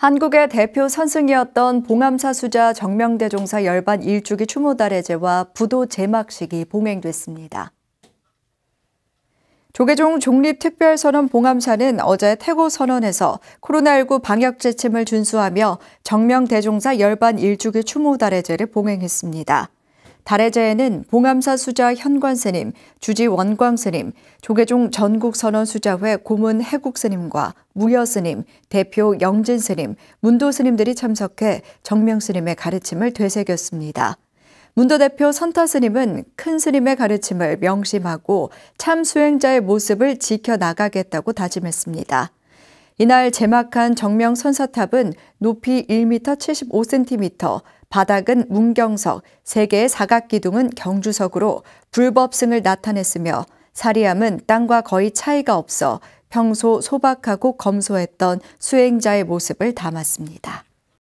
한국의 대표 선승이었던 봉암사수자 정명대 종사 열반 일주기 추모달해제와 부도 제막식이 봉행됐습니다. 조계종 종립특별선언 봉암사는 어제 태고 선언에서 코로나19 방역 지침을 준수하며 정명대종사 열반 일주기 추모달해제를 봉행했습니다. 달의제에는 봉암사 수자 현관스님, 주지 원광스님, 조계종 전국선언수자회 고문 해국스님과 무여스님, 대표 영진스님, 문도스님들이 참석해 정명스님의 가르침을 되새겼습니다. 문도 대표 선타스님은 큰 스님의 가르침을 명심하고 참 수행자의 모습을 지켜나가겠다고 다짐했습니다. 이날 제막한 정명 선사탑은 높이 1m 75cm, 바닥은 문경석, 세 개의 사각 기둥은 경주석으로 불법승을 나타냈으며 사리암은 땅과 거의 차이가 없어 평소 소박하고 검소했던 수행자의 모습을 담았습니다.